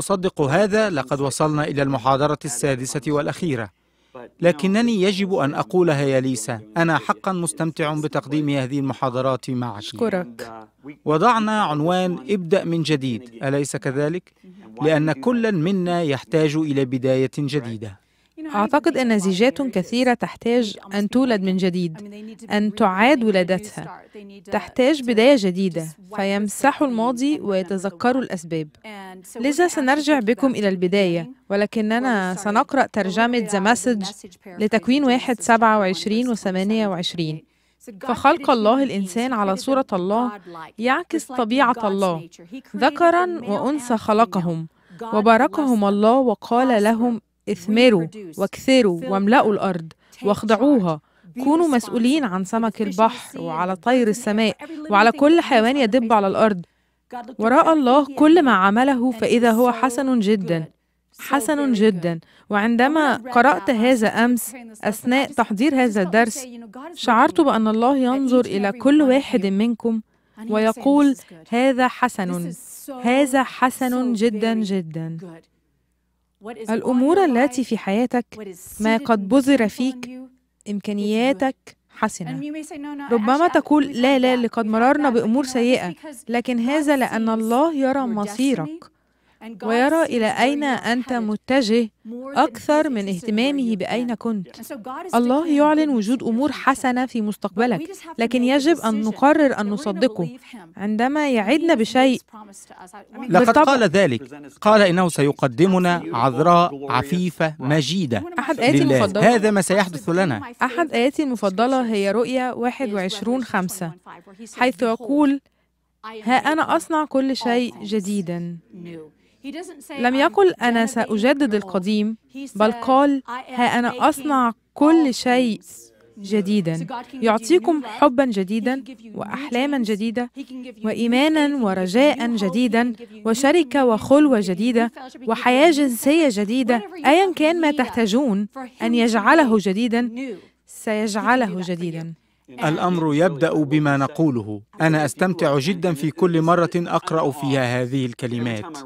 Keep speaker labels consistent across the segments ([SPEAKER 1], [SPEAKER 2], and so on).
[SPEAKER 1] أصدق هذا لقد وصلنا إلى المحاضرة السادسة والأخيرة لكنني يجب أن أقولها يا ليسا أنا حقا مستمتع بتقديم هذه المحاضرات معك أشكرك وضعنا عنوان ابدأ من جديد أليس كذلك؟ لأن كل منا يحتاج إلى بداية جديدة
[SPEAKER 2] أعتقد أن زيجات كثيرة تحتاج أن تولد من جديد أن تعاد ولادتها تحتاج بداية جديدة فيمسحوا الماضي ويتذكروا الأسباب لذا سنرجع بكم إلى البداية ولكننا سنقرأ ترجمة The Message لتكوين واحد سبعة وعشرين وثمانية وعشرين فخلق الله الإنسان على صورة الله يعكس طبيعة الله ذكرا وأنثى خلقهم وباركهم الله وقال لهم اثمروا واكثروا واملأوا الأرض واخضعوها كونوا مسؤولين عن سمك البحر وعلى طير السماء وعلى كل حيوان يدب على الأرض وراء الله كل ما عمله فإذا هو حسن جدا حسن جدا وعندما قرأت هذا أمس أثناء تحضير هذا الدرس شعرت بأن الله ينظر إلى كل واحد منكم ويقول هذا حسن هذا حسن جدا جدا
[SPEAKER 1] الأمور التي في حياتك ما قد بذر فيك
[SPEAKER 2] إمكانياتك حسنة ربما تقول لا لا لقد مررنا بأمور سيئة لكن هذا لأن الله يرى مصيرك ويرى إلى أين أنت متجه أكثر من اهتمامه بأين كنت الله يعلن وجود أمور حسنة في مستقبلك لكن يجب أن نقرر أن نصدقه عندما يعدنا بشيء
[SPEAKER 1] لقد قال ذلك قال إنه سيقدمنا عذراء عفيفة مجيدة أحد آياتي المفضلة هذا ما سيحدث لنا
[SPEAKER 2] أحد آياتي المفضلة هي رؤيا 21 5 حيث يقول
[SPEAKER 1] ها أنا
[SPEAKER 2] أصنع كل شيء جديدا
[SPEAKER 1] لم يقل أنا سأجدد القديم بل قال ها أنا أصنع
[SPEAKER 2] كل شيء جديدا يعطيكم حبا جديدا واحلاما جديده وايمانا ورجاء جديدا وشركه وخلوه جديده وحياه جنسيه جديده ايا كان ما تحتاجون ان يجعله جديدا سيجعله جديدا
[SPEAKER 1] الامر يبدا بما نقوله انا استمتع جدا في كل مره اقرا فيها هذه الكلمات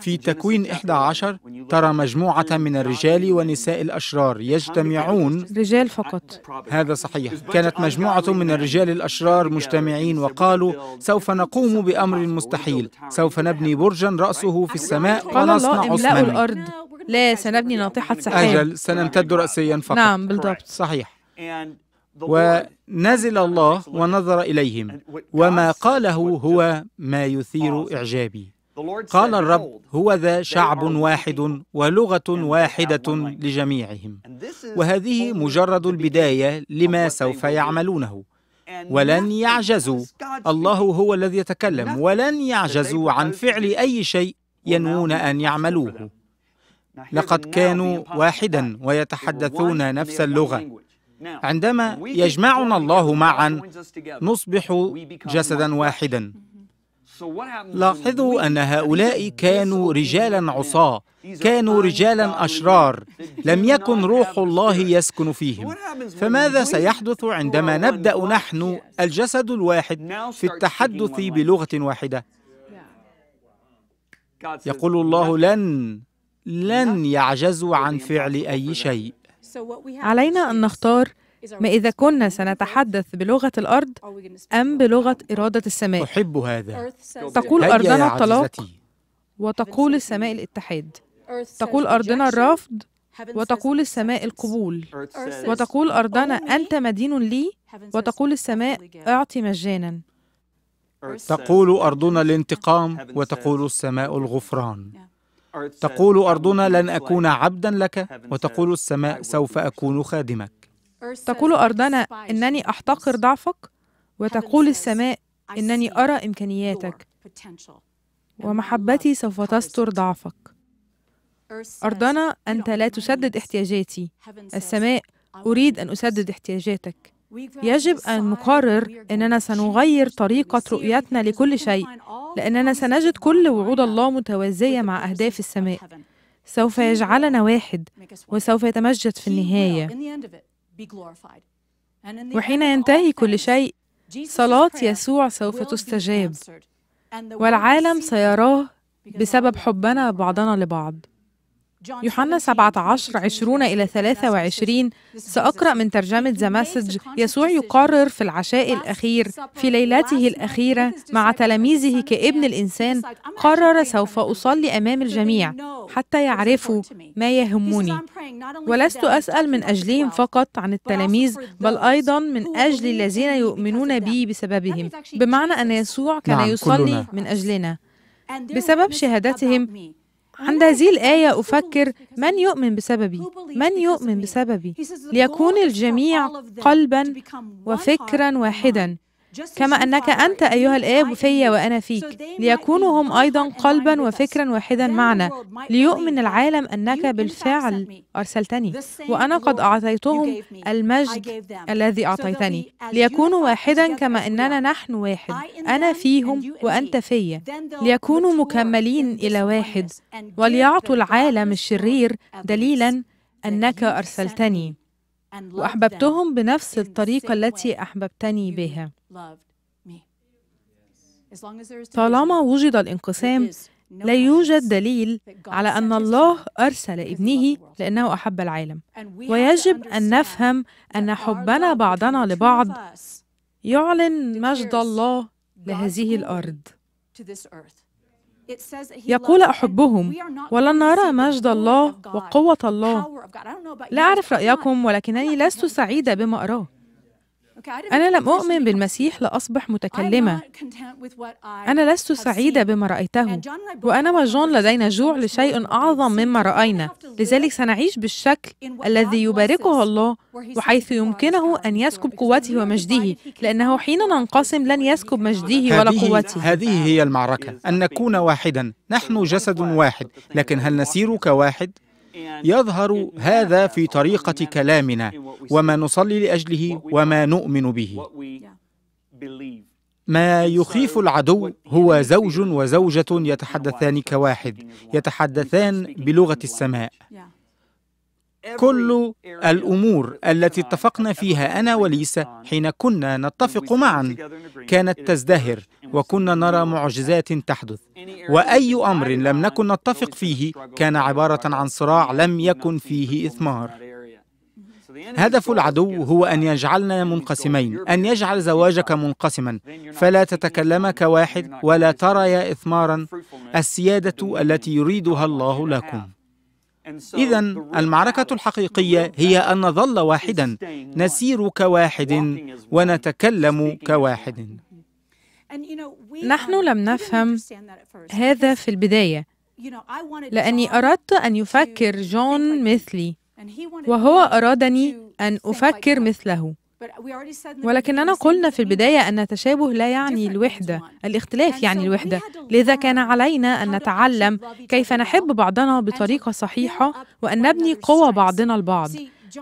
[SPEAKER 1] في تكوين 11 ترى مجموعة من الرجال ونساء الأشرار يجتمعون رجال فقط هذا صحيح كانت مجموعة من الرجال الأشرار مجتمعين وقالوا سوف نقوم بأمر مستحيل سوف نبني برجا رأسه في السماء ونصنع قال الله الأرض
[SPEAKER 2] لا سنبني ناطحة سحاب أجل سنمتد رأسيا فقط نعم
[SPEAKER 1] بالضبط صحيح ونزل الله ونظر إليهم وما قاله هو ما يثير إعجابي قال الرب هو ذا شعب واحد ولغه واحده لجميعهم وهذه مجرد البدايه لما سوف يعملونه ولن يعجزوا الله هو الذي يتكلم ولن يعجزوا عن فعل اي شيء ينوون ان يعملوه لقد كانوا واحدا ويتحدثون نفس اللغه عندما يجمعنا الله معا نصبح جسدا واحدا لاحظوا أن هؤلاء كانوا رجالا عصاة كانوا رجالا أشرار لم يكن روح الله يسكن فيهم فماذا سيحدث عندما نبدأ نحن الجسد الواحد في التحدث بلغة واحدة يقول الله لن لن يعجزوا عن فعل أي شيء علينا أن نختار ما إذا كنا سنتحدث
[SPEAKER 2] بلغة الأرض أم بلغة إرادة السماء أحب هذا تقول أرضنا الطلاق وتقول السماء الاتحاد تقول أرضنا الرفض وتقول السماء القبول وتقول أرضنا أنت مدين لي وتقول السماء أعطي مجانا
[SPEAKER 1] تقول أرضنا الانتقام وتقول السماء الغفران تقول أرضنا لن أكون عبدا لك وتقول السماء سوف أكون خادمك
[SPEAKER 2] تقول أرضنا إنني أحتقر ضعفك وتقول السماء إنني أرى إمكانياتك ومحبتي سوف تستر ضعفك أرضنا أنت لا تسدد احتياجاتي السماء أريد أن أسدد احتياجاتك يجب أن نقرر أننا سنغير طريقة رؤيتنا لكل شيء لأننا سنجد كل وعود الله متوازية مع أهداف السماء سوف يجعلنا واحد وسوف يتمجد في النهاية وحين ينتهي كل شيء صلاة يسوع سوف تستجاب والعالم سيراه بسبب حبنا بعضنا لبعض يوحنا 17 20 إلى 23 سأقرأ من ترجمة ذا مسج يسوع يقرر في العشاء الأخير في ليلته الأخيرة مع تلاميذه كابن الإنسان قرر سوف أصلي أمام الجميع حتى يعرفوا ما يهمني ولست أسأل من أجلهم فقط عن التلاميذ بل أيضا من أجل الذين يؤمنون بي بسببهم بمعنى أن يسوع كان نعم، يصلي من أجلنا بسبب شهادتهم عند هذه الآية أفكر من يؤمن بسببي من يؤمن بسببي ليكون الجميع قلبا وفكرا واحدا كما أنك أنت أيها الآب في وأنا فيك ليكونوا هم أيضا قلبا وفكرا واحدا معنا ليؤمن العالم أنك بالفعل أرسلتني وأنا قد أعطيتهم المجد الذي أعطيتني ليكونوا واحدا كما أننا نحن واحد أنا فيهم وأنت فيا ليكونوا مكملين إلى واحد وليعطوا العالم الشرير دليلا أنك أرسلتني واحببتهم بنفس الطريقه التي احببتني بها طالما وجد الانقسام لا يوجد دليل على ان الله ارسل ابنه لانه احب العالم ويجب ان نفهم ان حبنا بعضنا لبعض يعلن مجد الله لهذه الارض
[SPEAKER 1] يقول أحبهم ولن نرى مجد
[SPEAKER 2] الله وقوة الله لا أعرف رأيكم ولكنني لست سعيدة بما أراه أنا لم أؤمن بالمسيح لأصبح متكلمة أنا لست سعيدة بما رأيته وأنا وجون لدينا جوع لشيء أعظم مما رأينا لذلك سنعيش بالشكل الذي يباركه الله وحيث يمكنه أن يسكب قوته ومجده لأنه حين ننقسم لن يسكب مجده ولا قوته
[SPEAKER 1] هذه هي المعركة أن نكون واحدا نحن جسد واحد لكن هل نسير كواحد؟ يظهر هذا في طريقة كلامنا وما نصلي لأجله وما نؤمن به ما يخيف العدو هو زوج وزوجة يتحدثان كواحد يتحدثان بلغة السماء كل الامور التي اتفقنا فيها انا وليس حين كنا نتفق معا كانت تزدهر وكنا نرى معجزات تحدث واي امر لم نكن نتفق فيه كان عباره عن صراع لم يكن فيه اثمار هدف العدو هو ان يجعلنا منقسمين ان يجعل زواجك منقسما فلا تتكلم كواحد ولا ترى يا اثمارا السياده التي يريدها الله لكم إذا المعركة الحقيقية هي أن نظل واحدا نسير كواحد ونتكلم كواحد
[SPEAKER 2] نحن لم نفهم هذا في البداية لأني أردت أن يفكر جون مثلي وهو أرادني أن أفكر مثله ولكننا قلنا في البداية أن التشابه لا يعني الوحدة الاختلاف يعني الوحدة لذا كان علينا أن نتعلم كيف نحب بعضنا بطريقة صحيحة uh, وأن نبني قوة بعضنا البعض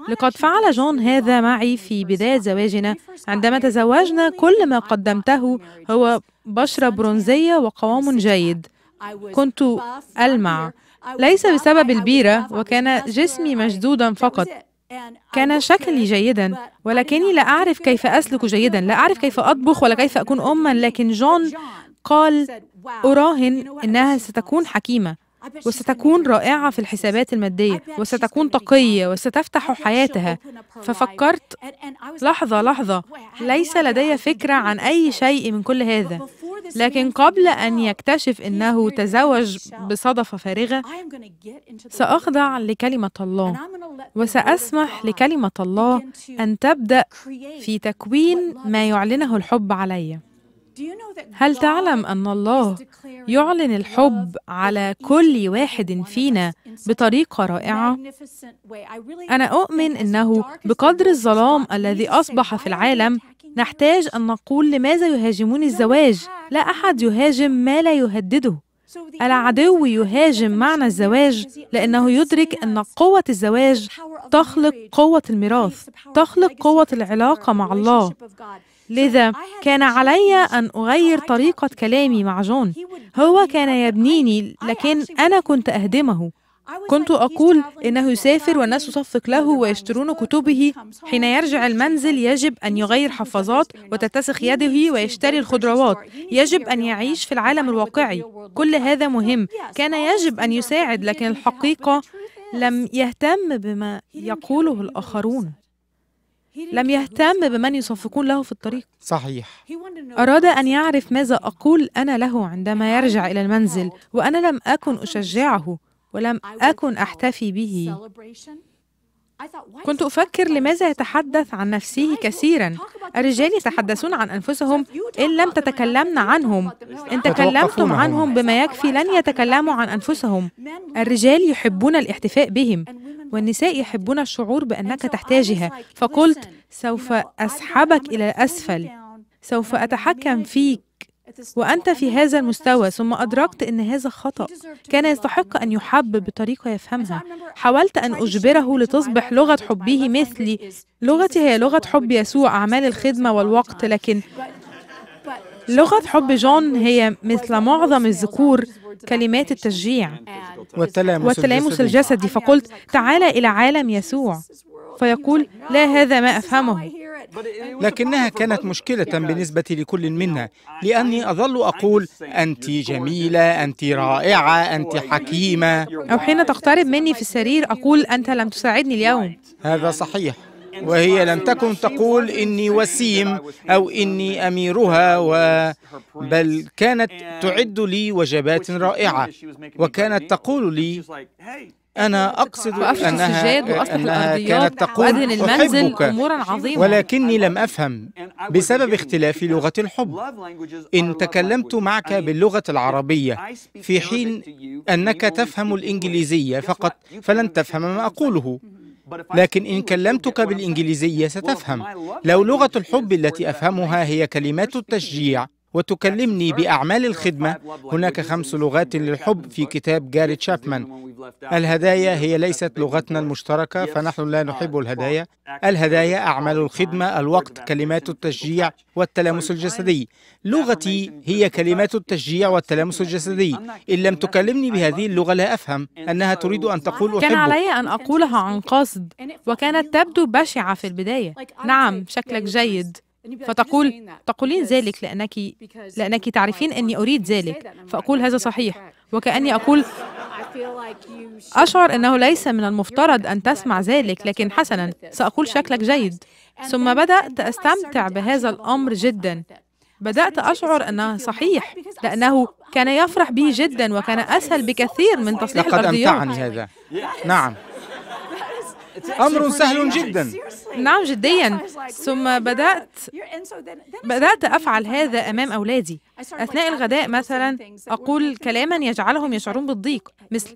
[SPEAKER 2] لقد فعل جون هذا معي في بداية زواجنا عندما تزوجنا كل ما قدمته هو بشرة برونزية وقوام جيد كنت ألمع ليس بسبب البيرة وكان جسمي مشدودا فقط كان شكلي جيدا ولكني لا أعرف كيف أسلك جيدا لا أعرف كيف أطبخ ولا كيف أكون أما لكن جون قال أراهن إنها ستكون حكيمة وستكون رائعة في الحسابات المادية وستكون تقية وستفتح حياتها ففكرت لحظة لحظة ليس لدي فكرة عن أي شيء من كل هذا لكن قبل أن يكتشف أنه تزوج بصدفة فارغة سأخضع لكلمة الله وسأسمح لكلمة الله أن تبدأ في تكوين ما يعلنه الحب علي هل تعلم أن الله يعلن الحب على كل واحد فينا بطريقة رائعة؟ أنا أؤمن أنه بقدر الظلام الذي أصبح في العالم نحتاج أن نقول لماذا يهاجمون الزواج لا أحد يهاجم ما لا يهدده العدو يهاجم معنى الزواج لأنه يدرك أن قوة الزواج تخلق قوة الميراث تخلق قوة العلاقة مع الله لذا كان علي أن أغير طريقة كلامي مع جون هو كان يبنيني لكن أنا كنت أهدمه كنت أقول إنه يسافر والناس تصفق له ويشترون كتبه حين يرجع المنزل يجب أن يغير حفاظات وتتسخ يده ويشتري الخضروات يجب أن يعيش في العالم الواقعي كل هذا مهم كان يجب أن يساعد لكن الحقيقة لم يهتم بما يقوله الآخرون لم يهتم بمن يصفقون له في الطريق صحيح أراد أن يعرف ماذا أقول أنا له عندما يرجع إلى المنزل وأنا لم أكن أشجعه ولم أكن أحتفي به كنت أفكر لماذا يتحدث عن نفسه كثيرا الرجال يتحدثون عن أنفسهم إن لم تتكلمن عنهم إن تكلمتم عنهم بما يكفي لن يتكلموا عن أنفسهم الرجال يحبون الاحتفاء بهم والنساء يحبون الشعور بأنك تحتاجها فقلت سوف أسحبك إلى الأسفل سوف أتحكم فيك وأنت في هذا المستوى ثم أدركت أن هذا خطأ كان يستحق أن يحب بطريقة يفهمها حاولت أن أجبره لتصبح لغة حبه مثلي لغتي هي لغة حب يسوع أعمال الخدمة والوقت لكن لغة حب جون هي مثل معظم الذكور كلمات التشجيع
[SPEAKER 1] والتلامس, الجسدي
[SPEAKER 2] فقلت تعال إلى عالم يسوع فيقول لا هذا ما أفهمه
[SPEAKER 1] لكنها كانت مشكلة بالنسبة لكل منا لأني أظل أقول أنت جميلة أنت رائعة أنت حكيمة
[SPEAKER 2] أو حين تقترب مني في السرير أقول أنت لم تساعدني
[SPEAKER 1] اليوم هذا صحيح وهي لم تكن تقول إني وسيم أو إني أميرها و... بل كانت تعد لي وجبات رائعة وكانت تقول لي أنا أقصد أنها, أنها كانت تقول المنزل أمورا ولكني لم أفهم بسبب اختلاف لغة الحب إن تكلمت معك باللغة العربية في حين أنك تفهم الإنجليزية فقط فلن تفهم ما أقوله لكن إن كلمتك بالإنجليزية ستفهم لو لغة الحب التي أفهمها هي كلمات التشجيع وتكلمني بأعمال الخدمة هناك خمس لغات للحب في كتاب جاري تشابمان الهدايا هي ليست لغتنا المشتركة فنحن لا نحب الهدايا الهدايا أعمال الخدمة الوقت كلمات التشجيع والتلامس الجسدي لغتي هي كلمات التشجيع والتلامس الجسدي إن لم تكلمني بهذه اللغة لا أفهم أنها تريد أن تقول أحبك كان علي
[SPEAKER 2] أن أقولها عن قصد وكانت تبدو بشعة في البداية نعم شكلك جيد فتقول تقولين ذلك لأنك لأنك تعرفين أني أريد ذلك فأقول هذا صحيح وكأني أقول أشعر أنه ليس من المفترض أن تسمع ذلك لكن حسنا سأقول شكلك جيد ثم بدأت أستمتع بهذا الأمر جدا بدأت أشعر أنه صحيح لأنه كان يفرح به جدا وكان أسهل بكثير من تصليح لقد الأرضيات لقد أمتعني
[SPEAKER 1] هذا نعم أمر سهل جدا
[SPEAKER 2] نعم جديا ثم بدأت بدأت أفعل هذا أمام أولادي أثناء الغداء مثلا أقول كلاما يجعلهم يشعرون بالضيق oh مثل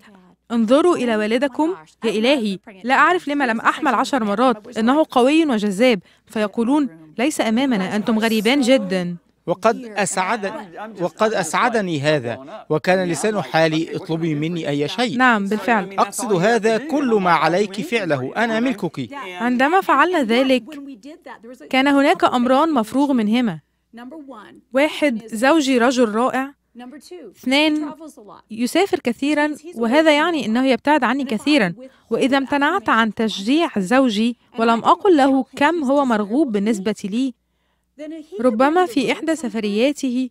[SPEAKER 2] انظروا إلى oh والدكم يا إلهي لا أعرف لما لم أحمل عشر مرات إنه قوي وجذاب فيقولون ليس أمامنا أنتم
[SPEAKER 1] غريبان جدا وقد أسعدني وقد أسعدني هذا وكان لسان حالي اطلبي مني أي شيء نعم بالفعل أقصد هذا كل ما عليك فعله أنا ملكك عندما فعلنا ذلك كان هناك أمران مفروغ
[SPEAKER 2] منهما واحد زوجي رجل رائع اثنان يسافر كثيرا وهذا يعني انه يبتعد عني كثيرا واذا امتنعت عن تشجيع زوجي ولم اقل له كم هو مرغوب بالنسبه لي ربما في إحدى سفرياته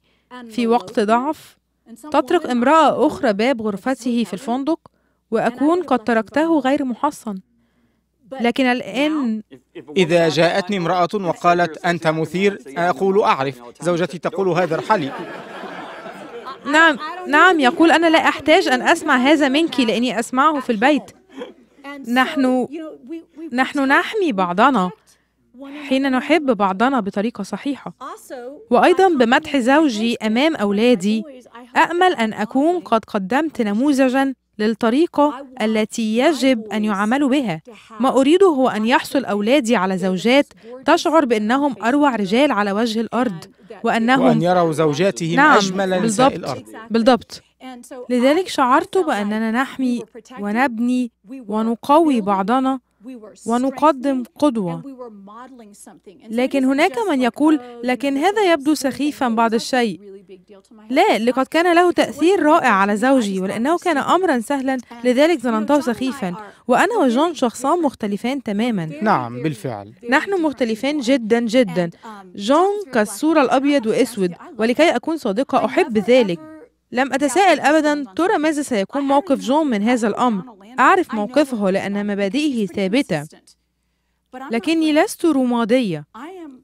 [SPEAKER 2] في وقت ضعف تطرق امرأة أخرى باب غرفته في الفندق وأكون قد تركته غير محصن لكن الآن
[SPEAKER 1] إذا جاءتني امرأة وقالت أنت مثير أقول أعرف زوجتي تقول هذا ارحلي
[SPEAKER 2] نعم نعم يقول أنا لا أحتاج أن أسمع هذا منك لأني أسمعه في البيت نحن نحن نحمي بعضنا حين نحب بعضنا بطريقة صحيحة وأيضا بمدح زوجي أمام أولادي أأمل أن أكون قد قدمت نموذجا للطريقة التي يجب أن يعاملوا بها ما أريده هو أن يحصل أولادي على زوجات تشعر بأنهم أروع رجال على وجه الأرض وأنهم وأن يروا
[SPEAKER 1] زوجاتهم نعم أجمل نساء الأرض
[SPEAKER 2] بالضبط لذلك شعرت بأننا نحمي ونبني ونقوي بعضنا ونقدم قدوة لكن هناك من يقول oh, لكن هذا يبدو سخيفا بعض الشيء لا لقد كان له تأثير رائع على زوجي ولأنه كان أمرا سهلا لذلك ظننته سخيفا وأنا وجون شخصان مختلفان تماما نعم بالفعل نحن مختلفان um, جدا جدا um, جون كالصورة الأبيض وأسود ولكي أكون صادقة أحب ذلك لم أتساءل أبدا ترى ماذا سيكون موقف جون من هذا الأمر أعرف موقفه لأن مبادئه ثابتة لكني لست رمادية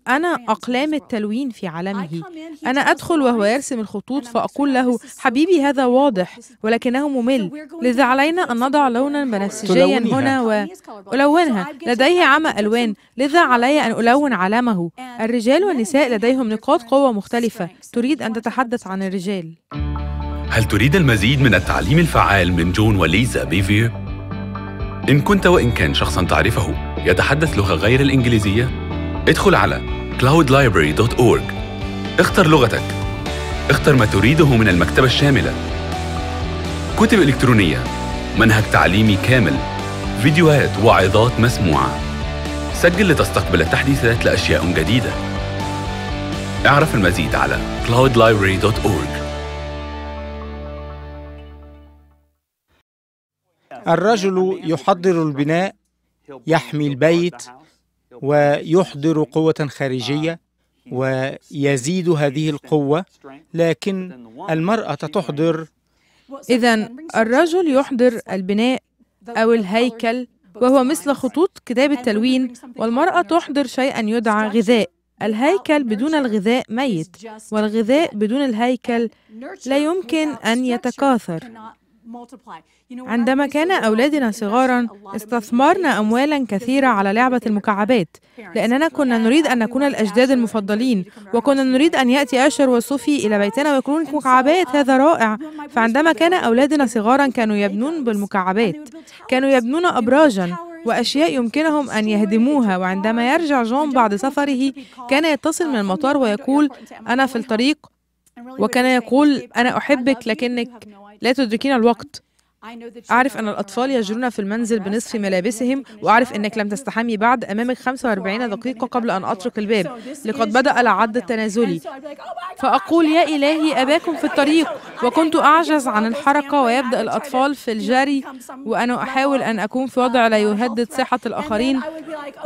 [SPEAKER 2] أنا أقلام التلوين في عالمه أنا أدخل وهو يرسم الخطوط فأقول له حبيبي هذا واضح ولكنه ممل لذا علينا أن نضع لونا بنفسجيا هنا وألونها لديه عمى ألوان لذا علي أن ألون علامه الرجال والنساء لديهم نقاط قوة مختلفة تريد أن تتحدث عن الرجال هل تريد المزيد من التعليم الفعال من جون وليزا بيفير؟ إن كنت وإن كان شخصاً تعرفه يتحدث لغة غير الإنجليزية، ادخل على cloudlibrary.org اختر لغتك اختر ما تريده من المكتبة الشاملة كتب إلكترونية منهج تعليمي كامل فيديوهات وعظات مسموعة سجل لتستقبل التحديثات لأشياء جديدة
[SPEAKER 1] اعرف المزيد على cloudlibrary.org الرجل يحضر البناء يحمي البيت ويحضر قوة خارجية ويزيد هذه القوة لكن المرأة تحضر
[SPEAKER 2] إذا الرجل يحضر البناء أو الهيكل وهو مثل خطوط كتاب التلوين والمرأة تحضر شيئا يدعى غذاء الهيكل بدون الغذاء ميت والغذاء بدون الهيكل لا يمكن أن يتكاثر عندما كان أولادنا صغارا استثمرنا أموالا كثيرة على لعبة المكعبات لأننا كنا نريد أن نكون الأجداد المفضلين وكنا نريد أن يأتي أشر وصوفي إلى بيتنا ويكونون مكعبات هذا um, رائع فعندما كان أولادنا صغارا كانوا يبنون بالمكعبات كانوا يبنون أبراجا وأشياء يمكنهم أن يهدموها وعندما يرجع جون بعد سفره كان يتصل من uh, المطار ويقول أنا في الطريق وكان يقول أنا أحبك لكنك لا تدركين الوقت أعرف أن الأطفال يجرون في المنزل بنصف ملابسهم وأعرف أنك لم تستحمي بعد أمامك 45 دقيقة قبل أن أطرق الباب لقد بدأ العد التنازلي فأقول يا إلهي أباكم في الطريق وكنت أعجز عن الحركة ويبدأ الأطفال في الجري وأنا أحاول أن أكون في وضع لا يهدد صحة الآخرين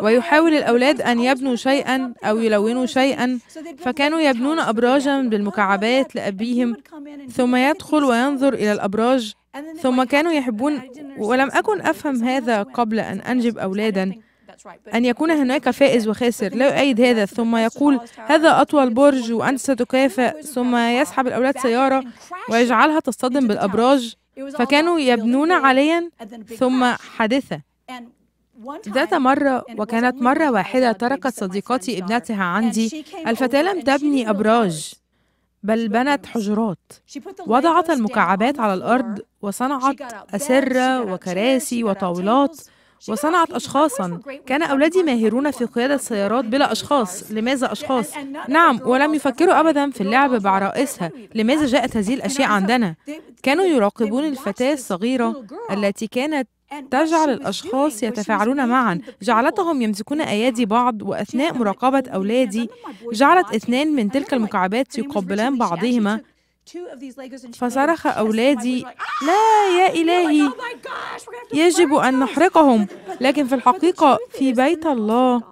[SPEAKER 2] ويحاول الأولاد أن يبنوا شيئا أو يلونوا شيئا فكانوا يبنون أبراجا بالمكعبات لأبيهم ثم يدخل وينظر إلى الأبراج ثم كانوا يحبون ولم أكن أفهم هذا قبل أن أنجب أولادا أن يكون هناك فائز وخاسر لا يؤيد هذا ثم يقول هذا أطول برج وأنت ستكافئ ثم يسحب الأولاد سيارة ويجعلها تصطدم بالأبراج فكانوا يبنون عليا ثم حادثة ذات مرة وكانت مرة واحدة تركت صديقتي ابنتها عندي الفتاة لم تبني أبراج بل بنت حجرات وضعت المكعبات على الأرض وصنعت أسرة وكراسي وطاولات وصنعت أشخاصا كان أولادي ماهرون في قيادة سيارات بلا أشخاص لماذا أشخاص؟ نعم ولم يفكروا أبدا في اللعب بعرائسها لماذا جاءت هذه الأشياء عندنا؟ كانوا يراقبون الفتاة الصغيرة التي كانت تجعل الأشخاص يتفاعلون معا جعلتهم يمسكون أيادي بعض وأثناء مراقبة أولادي جعلت اثنان من تلك المكعبات يقبلان بعضهما فصرخ أولادي ah! لا يا إلهي oh يجب أن نحرقهم لكن في الحقيقة في بيت الله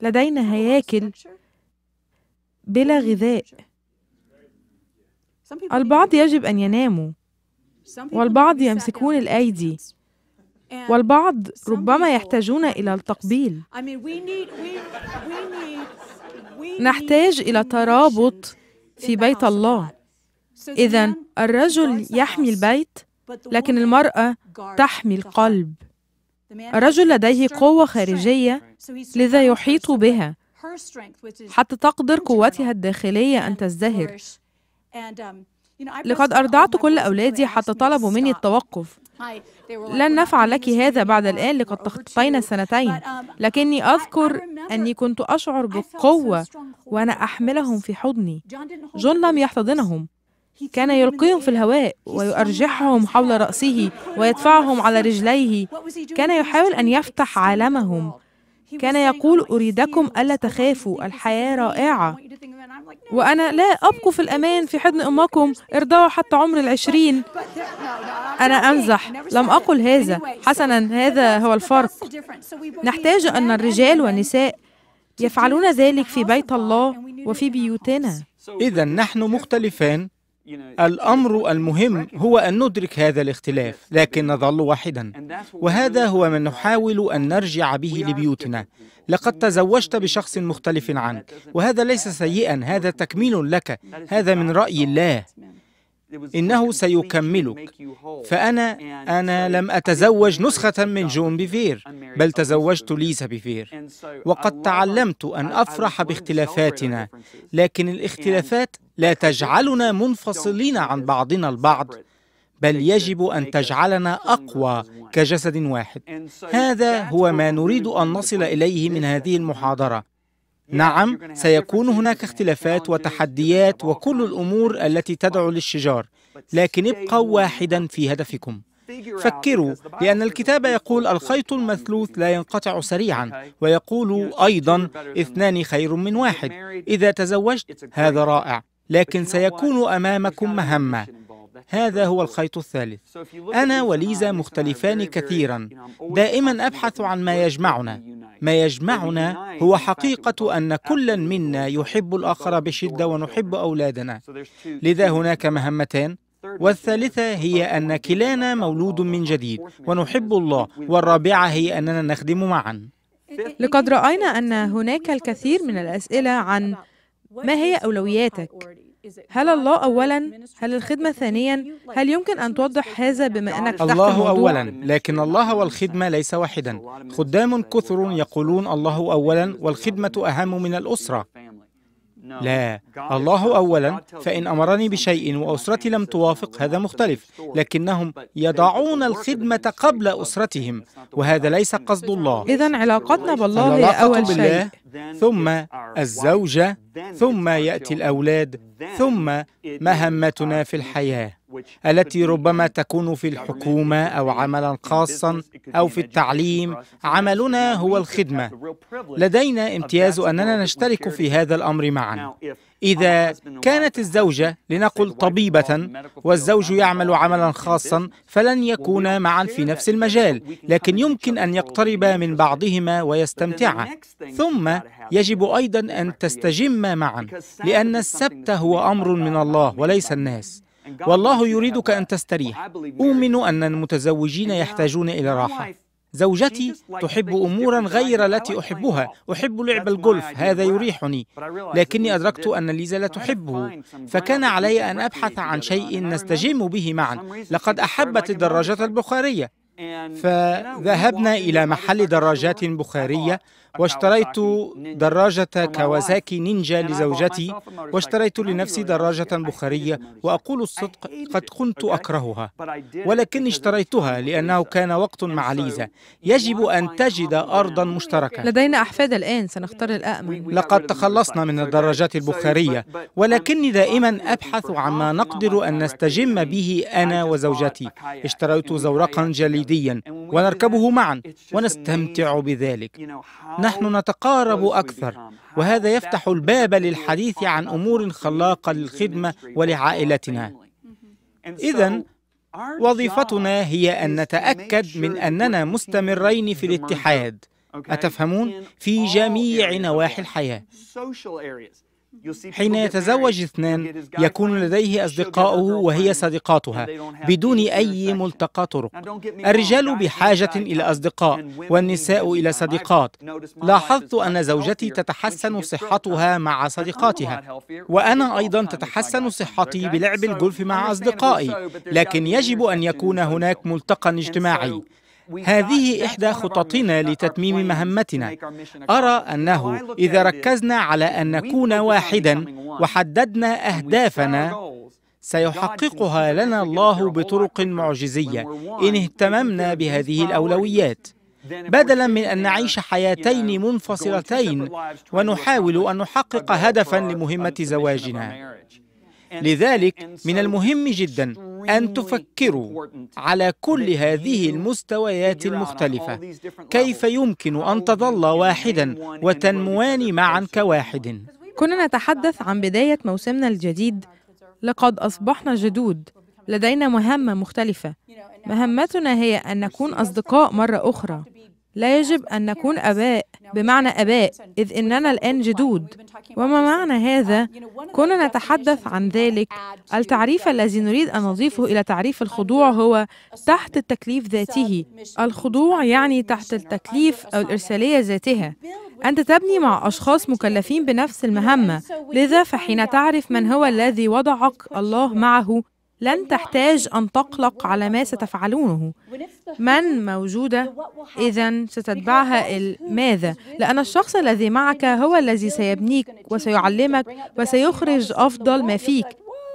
[SPEAKER 2] لدينا هياكل بلا غذاء البعض يجب أن يناموا والبعض يمسكون الأيدي والبعض ربما يحتاجون إلى التقبيل نحتاج إلى ترابط في بيت الله إذا الرجل يحمي البيت لكن المرأة تحمي القلب الرجل لديه قوة خارجية لذا يحيط بها حتى تقدر قوتها الداخلية أن تزدهر um, لقد أرضعت كل أولادي حتى طلبوا مني التوقف لن نفعل لك هذا بعد الآن لقد تخطينا سنتين لكني أذكر أني كنت أشعر بالقوة وأنا أحملهم في حضني جون لم يحتضنهم كان يلقيهم في الهواء ويؤرجحهم حول رأسه ويدفعهم على رجليه كان يحاول أن يفتح عالمهم كان يقول أريدكم ألا تخافوا الحياة رائعة وأنا لا أبقوا في الأمان في حضن أمكم ارضعوا حتى عمر العشرين
[SPEAKER 1] أنا أمزح لم
[SPEAKER 2] أقل هذا حسنا هذا هو الفرق
[SPEAKER 1] نحتاج أن
[SPEAKER 2] الرجال والنساء يفعلون ذلك في بيت الله
[SPEAKER 1] وفي بيوتنا إذا نحن مختلفان الأمر المهم هو أن ندرك هذا الاختلاف لكن نظل واحدا وهذا هو ما نحاول أن نرجع به لبيوتنا لقد تزوجت بشخص مختلف عنك وهذا ليس سيئا هذا تكميل لك هذا من رأي الله إنه سيكملك فأنا أنا لم أتزوج نسخة من جون بيفير بل تزوجت ليزا بيفير وقد تعلمت أن أفرح باختلافاتنا لكن الاختلافات لا تجعلنا منفصلين عن بعضنا البعض بل يجب ان تجعلنا اقوى كجسد واحد هذا هو ما نريد ان نصل اليه من هذه المحاضره نعم سيكون هناك اختلافات وتحديات وكل الامور التي تدعو للشجار لكن ابقوا واحدا في هدفكم فكروا لأن الكتاب يقول الخيط المثلوث لا ينقطع سريعا ويقول أيضا اثنان خير من واحد إذا تزوجت هذا رائع لكن سيكون أمامكم مهمة هذا هو الخيط الثالث أنا وليزا مختلفان كثيرا دائما أبحث عن ما يجمعنا ما يجمعنا هو حقيقة أن كل منا يحب الآخر بشدة ونحب أولادنا لذا هناك مهمتان والثالثة هي أن كلانا مولود من جديد ونحب الله والرابعة هي أننا نخدم معا
[SPEAKER 2] لقد رأينا أن هناك الكثير من الأسئلة عن ما هي أولوياتك؟ هل الله أولا؟ هل الخدمة ثانيا؟ هل يمكن أن توضح هذا بما أنك تحت الله الموضوع؟ أولا
[SPEAKER 1] لكن الله والخدمة ليس واحدا خدام كثر يقولون الله أولا والخدمة أهم من الأسرة لا الله اولا فان امرني بشيء واسرتي لم توافق هذا مختلف لكنهم يضعون الخدمه قبل اسرتهم وهذا ليس قصد الله اذا
[SPEAKER 2] علاقتنا بالله هي اول شيء
[SPEAKER 1] ثم الزوجه ثم ياتي الاولاد ثم مهمتنا في الحياه التي ربما تكون في الحكومه او عملا خاصا او في التعليم عملنا هو الخدمه لدينا امتياز اننا نشترك في هذا الامر معا إذا كانت الزوجة لنقل طبيبة والزوج يعمل عملا خاصا فلن يكونا معا في نفس المجال لكن يمكن أن يقتربا من بعضهما ويستمتعا ثم يجب أيضا أن تستجما معا لأن السبت هو أمر من الله وليس الناس والله يريدك أن تستريح أؤمن أن المتزوجين يحتاجون إلى راحة زوجتي تحب امورا غير التي احبها احب لعب الجولف هذا يريحني لكني ادركت ان ليزا لا تحبه فكان علي ان ابحث عن شيء نستجم به معا لقد احبت الدراجه البخاريه فذهبنا الى محل دراجات بخاريه واشتريت دراجة كوازاكي نينجا لزوجتي واشتريت لنفسي دراجة بخارية وأقول الصدق قد كنت أكرهها ولكني اشتريتها لأنه كان وقت مع ليزا يجب أن تجد أرضا مشتركة
[SPEAKER 2] لدينا أحفاد الآن سنختار الأأمن
[SPEAKER 1] لقد تخلصنا من الدراجات البخارية ولكني دائما أبحث عما نقدر أن نستجم به أنا وزوجتي اشتريت زورقا جليديا ونركبه معا ونستمتع بذلك نحن نتقارب أكثر وهذا يفتح الباب للحديث عن أمور خلاقة للخدمة ولعائلتنا إذا وظيفتنا هي أن نتأكد من أننا مستمرين في الاتحاد أتفهمون؟ في جميع نواحي الحياة حين يتزوج اثنان يكون لديه أصدقاؤه وهي صديقاتها بدون أي ملتقى طرق الرجال بحاجة إلى أصدقاء والنساء إلى صديقات لاحظت أن زوجتي تتحسن صحتها مع صديقاتها وأنا أيضا تتحسن صحتي بلعب الجولف مع أصدقائي لكن يجب أن يكون هناك ملتقى اجتماعي هذه إحدى خططنا لتتميم مهمتنا أرى أنه إذا ركزنا على أن نكون واحدا وحددنا أهدافنا سيحققها لنا الله بطرق معجزية إن اهتممنا بهذه الأولويات بدلا من ان نعيش حياتين منفصلتين ونحاول ان نحقق هدفا لمهمه زواجنا لذلك من المهم جدا أن تفكروا على كل هذه المستويات المختلفة كيف يمكن أن تظل واحدا وتنموان معا كواحد
[SPEAKER 2] كنا نتحدث عن بداية موسمنا الجديد لقد أصبحنا جدود لدينا مهمة مختلفة مهمتنا هي أن نكون أصدقاء مرة أخرى لا يجب أن نكون أباء بمعنى أباء إذ إننا الآن جدود وما معنى هذا؟ كنا نتحدث عن ذلك التعريف الذي نريد أن نضيفه إلى تعريف الخضوع هو تحت التكليف ذاته الخضوع يعني تحت التكليف أو الإرسالية ذاتها أنت تبني مع أشخاص مكلفين بنفس المهمة لذا فحين تعرف من هو الذي وضعك الله معه لن تحتاج أن تقلق على ما ستفعلونه من موجودة إذا ستتبعها الماذا؟ لأن الشخص الذي معك هو الذي سيبنيك وسيعلمك وسيخرج أفضل ما فيك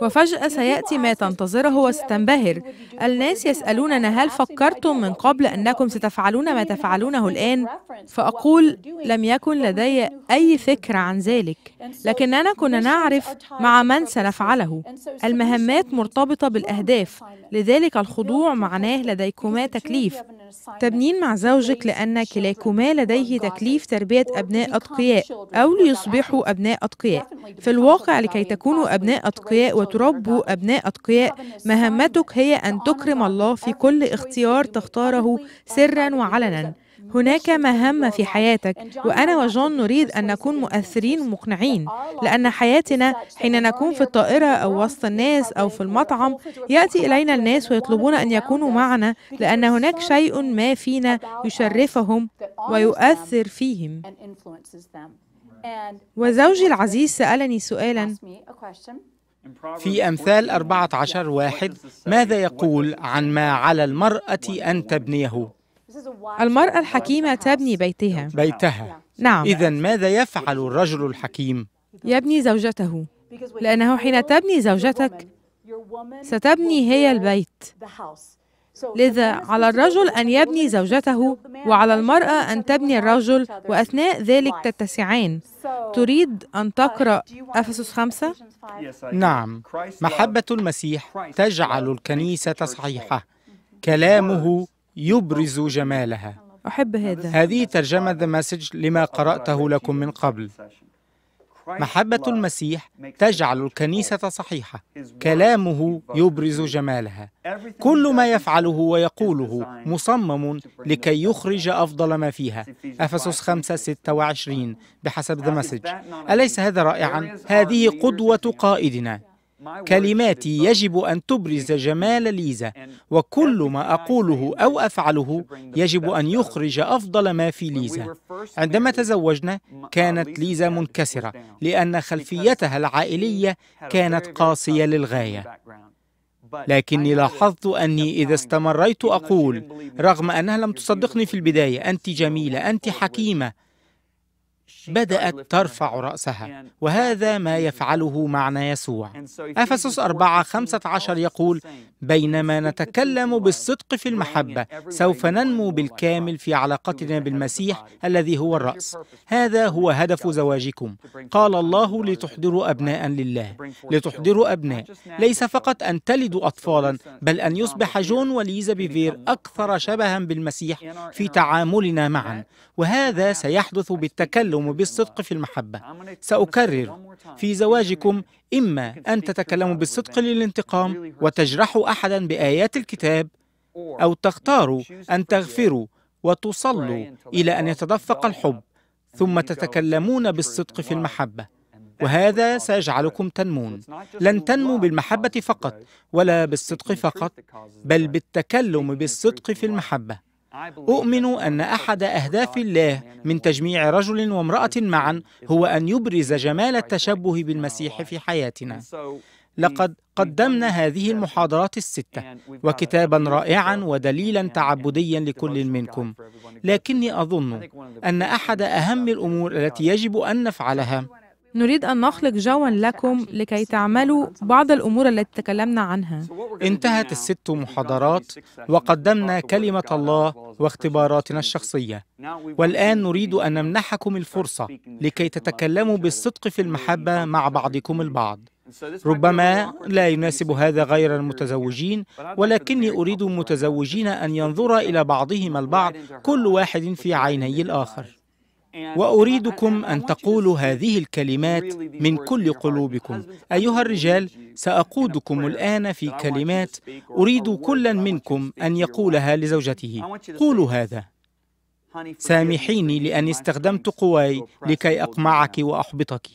[SPEAKER 2] وفجأة سيأتي ما تنتظره وستنبهر الناس يسألوننا هل فكرتم من قبل أنكم ستفعلون ما تفعلونه الآن؟ فأقول لم يكن لدي أي فكرة عن ذلك لكننا كنا نعرف مع من سنفعله المهمات مرتبطة بالأهداف لذلك الخضوع معناه لديكما تكليف تبنين مع زوجك لأن كلاكما لديه تكليف تربية أبناء أتقياء أو ليصبحوا أبناء أتقياء في الواقع لكي تكونوا أبناء أتقياء وتربوا أبناء أتقياء مهمتك هي أن تكرم الله في كل اختيار تختاره سرا وعلنا هناك مهمة في حياتك وأنا وجون نريد أن نكون مؤثرين ومقنعين لأن حياتنا حين نكون في الطائرة أو وسط الناس أو في المطعم يأتي إلينا الناس ويطلبون أن يكونوا معنا لأن هناك شيء ما فينا يشرفهم ويؤثر فيهم وزوجي العزيز سألني سؤالا
[SPEAKER 1] في أمثال 14 واحد ماذا يقول عن ما على المرأة أن تبنيه؟ المرأة الحكيمة تبني بيتها بيتها نعم إذا ماذا يفعل الرجل الحكيم؟
[SPEAKER 2] يبني زوجته لأنه حين تبني زوجتك ستبني هي البيت لذا على الرجل أن يبني زوجته وعلى المرأة أن تبني الرجل وأثناء ذلك تتسعان تريد أن تقرأ أفسس خمسة؟ نعم
[SPEAKER 1] محبة المسيح تجعل الكنيسة صحيحة كلامه يبرز جمالها
[SPEAKER 2] أحب هذا
[SPEAKER 1] هذه ترجمة The Message لما قرأته لكم من قبل محبة المسيح تجعل الكنيسة صحيحة كلامه يبرز جمالها كل ما يفعله ويقوله مصمم لكي يخرج أفضل ما فيها أفسس 5 26 بحسب ذا مسج أليس هذا رائعا؟ هذه قدوة قائدنا كلماتي يجب أن تبرز جمال ليزا وكل ما أقوله أو أفعله يجب أن يخرج أفضل ما في ليزا عندما تزوجنا كانت ليزا منكسرة لأن خلفيتها العائلية كانت قاسية للغاية لكني لاحظت أني إذا استمريت أقول رغم أنها لم تصدقني في البداية أنت جميلة أنت حكيمة بدأت ترفع رأسها وهذا ما يفعله معنى يسوع أفسس خمسة عشر يقول بينما نتكلم بالصدق في المحبة سوف ننمو بالكامل في علاقتنا بالمسيح الذي هو الرأس هذا هو هدف زواجكم قال الله لتحضروا أبناء لله لتحضروا أبناء ليس فقط أن تلدوا أطفالا بل أن يصبح جون وليزا بيفير أكثر شبها بالمسيح في تعاملنا معا وهذا سيحدث بالتكلم تتكلم بالصدق في المحبة سأكرر في زواجكم إما أن تتكلموا بالصدق للانتقام وتجرحوا أحدا بآيات الكتاب أو تختاروا أن تغفروا وتصلوا إلى أن يتدفق الحب ثم تتكلمون بالصدق في المحبة وهذا سيجعلكم تنمون لن تنمو بالمحبة فقط ولا بالصدق فقط بل بالتكلم بالصدق في المحبة اؤمن ان احد اهداف الله من تجميع رجل وامراه معا هو ان يبرز جمال التشبه بالمسيح في حياتنا لقد قدمنا هذه المحاضرات السته وكتابا رائعا ودليلا تعبديا لكل منكم لكني اظن ان احد اهم الامور التي يجب ان نفعلها نريد أن نخلق جوا لكم
[SPEAKER 2] لكي تعملوا بعض الأمور التي تكلمنا عنها
[SPEAKER 1] انتهت الست محاضرات وقدمنا كلمة الله واختباراتنا الشخصية والآن نريد أن نمنحكم الفرصة لكي تتكلموا بالصدق في المحبة مع بعضكم البعض ربما لا يناسب هذا غير المتزوجين ولكني أريد المتزوجين أن ينظر إلى بعضهم البعض كل واحد في عيني الآخر واريدكم ان تقولوا هذه الكلمات من كل قلوبكم ايها الرجال ساقودكم الان في كلمات اريد كلا منكم ان يقولها لزوجته قولوا هذا سامحيني لاني استخدمت قواي لكي اقمعك واحبطك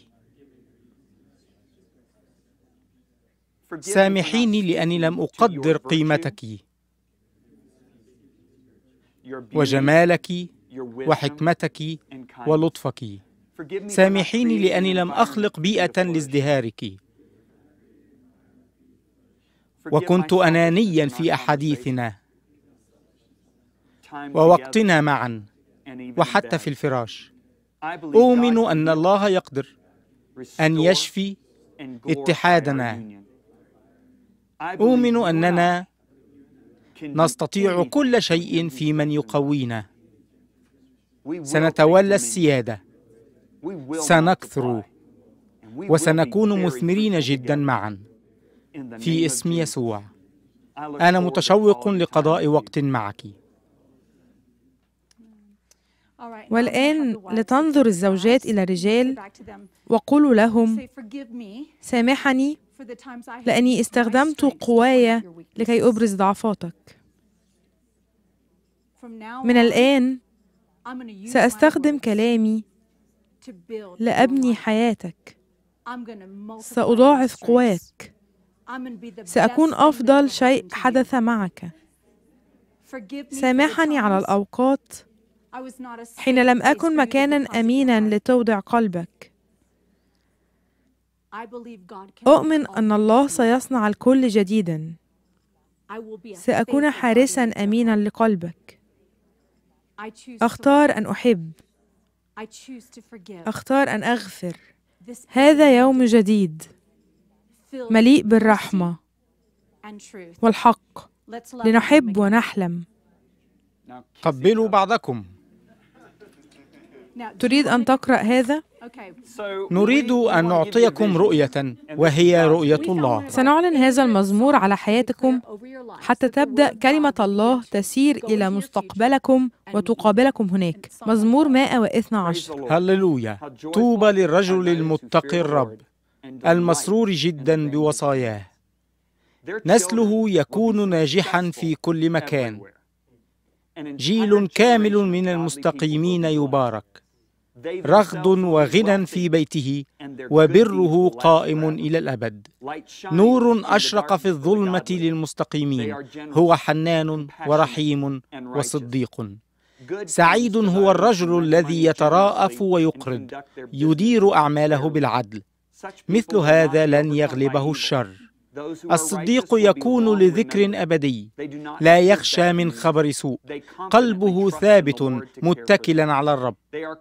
[SPEAKER 1] سامحيني لاني لم اقدر قيمتك وجمالك وحكمتك ولطفك سامحيني لاني لم اخلق بيئه لازدهارك وكنت انانيا في احاديثنا ووقتنا معا وحتى في الفراش اؤمن ان الله يقدر ان يشفي
[SPEAKER 2] اتحادنا
[SPEAKER 1] اؤمن اننا نستطيع كل شيء في من يقوينا سنتولى السيادة سنكثر وسنكون مثمرين جدا معا في اسم يسوع أنا متشوق لقضاء وقت معك
[SPEAKER 2] والآن لتنظر الزوجات إلى الرجال وقولوا لهم سامحني لأني استخدمت قواي لكي أبرز ضعفاتك من الآن سأستخدم كلامي لأبني حياتك سأضاعف قواك سأكون أفضل شيء حدث معك
[SPEAKER 1] سامحني
[SPEAKER 2] على الأوقات حين لم أكن مكانا أمينا لتوضع قلبك أؤمن أن الله سيصنع الكل جديدا سأكون حارسا أمينا لقلبك اختار ان احب اختار ان اغفر هذا يوم جديد مليء بالرحمه والحق لنحب ونحلم
[SPEAKER 1] قبلوا بعضكم
[SPEAKER 2] تريد ان تقرا هذا
[SPEAKER 1] نريد أن نعطيكم رؤية وهي رؤية الله
[SPEAKER 2] سنعلن هذا المزمور على حياتكم حتى تبدأ كلمة الله تسير إلى مستقبلكم وتقابلكم هناك مزمور
[SPEAKER 1] 112 هللويا طوبى للرجل المتقي الرب المسرور جدا بوصاياه نسله يكون ناجحا في كل مكان جيل كامل من المستقيمين يبارك رغد وغنى في بيته وبره قائم الى الابد نور اشرق في الظلمه للمستقيمين هو حنان ورحيم وصديق سعيد هو الرجل الذي يتراءف ويقرض يدير اعماله بالعدل مثل هذا لن يغلبه الشر الصديق يكون لذكر أبدي لا يخشى من خبر سوء قلبه ثابت متكلا على الرب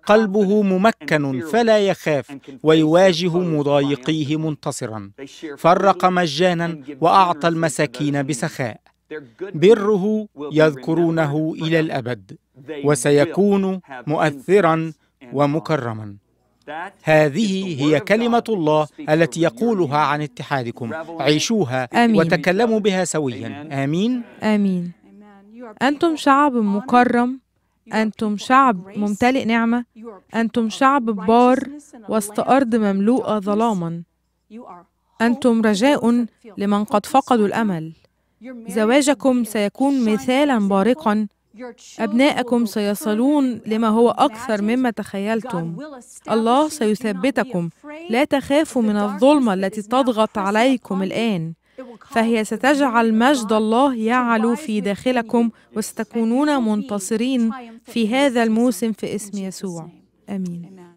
[SPEAKER 1] قلبه ممكن فلا يخاف ويواجه مضايقيه منتصرا فرق مجانا وأعطى المساكين بسخاء بره يذكرونه إلى الأبد وسيكون مؤثرا ومكرما هذه هي كلمة الله التي يقولها عن اتحادكم عيشوها آمين. وتكلموا بها سويا آمين آمين
[SPEAKER 2] أنتم شعب مكرم أنتم شعب ممتلئ نعمة أنتم شعب بار وسط أرض مملوءة ظلاما أنتم رجاء لمن قد فقدوا الأمل زواجكم سيكون مثالا بارقا أبناءكم سيصلون لما هو أكثر مما تخيلتم الله سيثبتكم لا تخافوا من الظلمة التي تضغط عليكم الآن فهي ستجعل مجد الله يعلو في داخلكم وستكونون منتصرين في هذا الموسم في اسم يسوع امين